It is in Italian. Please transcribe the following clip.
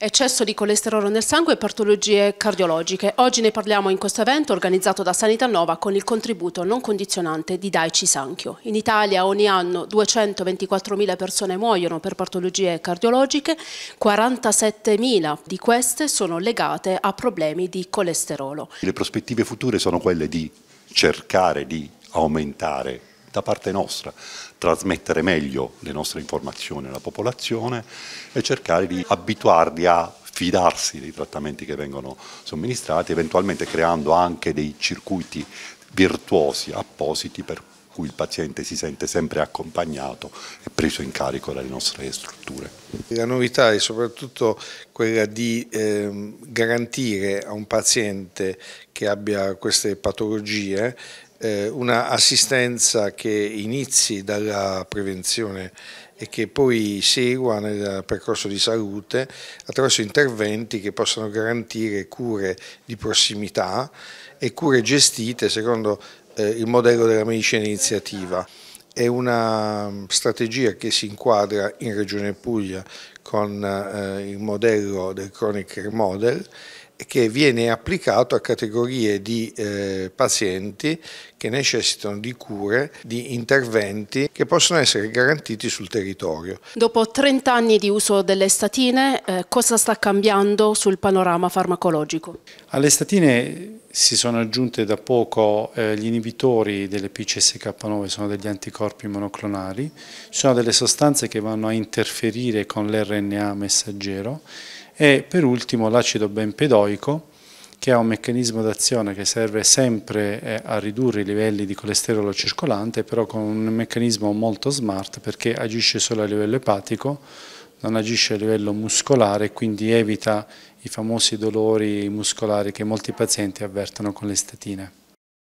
Eccesso di colesterolo nel sangue e patologie cardiologiche. Oggi ne parliamo in questo evento organizzato da Sanità Nova con il contributo non condizionante di Daici Sanchio. In Italia ogni anno 224.000 persone muoiono per patologie cardiologiche, 47.000 di queste sono legate a problemi di colesterolo. Le prospettive future sono quelle di cercare di aumentare da parte nostra trasmettere meglio le nostre informazioni alla popolazione e cercare di abituarli a fidarsi dei trattamenti che vengono somministrati, eventualmente creando anche dei circuiti virtuosi appositi per cui il paziente si sente sempre accompagnato e preso in carico dalle nostre strutture. La novità è soprattutto quella di eh, garantire a un paziente che abbia queste patologie eh, una assistenza che inizi dalla prevenzione e che poi segua nel percorso di salute attraverso interventi che possano garantire cure di prossimità e cure gestite secondo eh, il modello della medicina iniziativa. È una strategia che si inquadra in Regione Puglia con eh, il modello del Chronic Care Model che viene applicato a categorie di eh, pazienti che necessitano di cure, di interventi che possono essere garantiti sul territorio. Dopo 30 anni di uso delle statine, eh, cosa sta cambiando sul panorama farmacologico? Alle statine si sono aggiunte da poco eh, gli inibitori delle PCSK9, sono degli anticorpi monoclonali, sono delle sostanze che vanno a interferire con l'RNA messaggero e per ultimo l'acido benpedoico che ha un meccanismo d'azione che serve sempre eh, a ridurre i livelli di colesterolo circolante, però con un meccanismo molto smart perché agisce solo a livello epatico, non agisce a livello muscolare, quindi evita i famosi dolori muscolari che molti pazienti avvertono con le statine.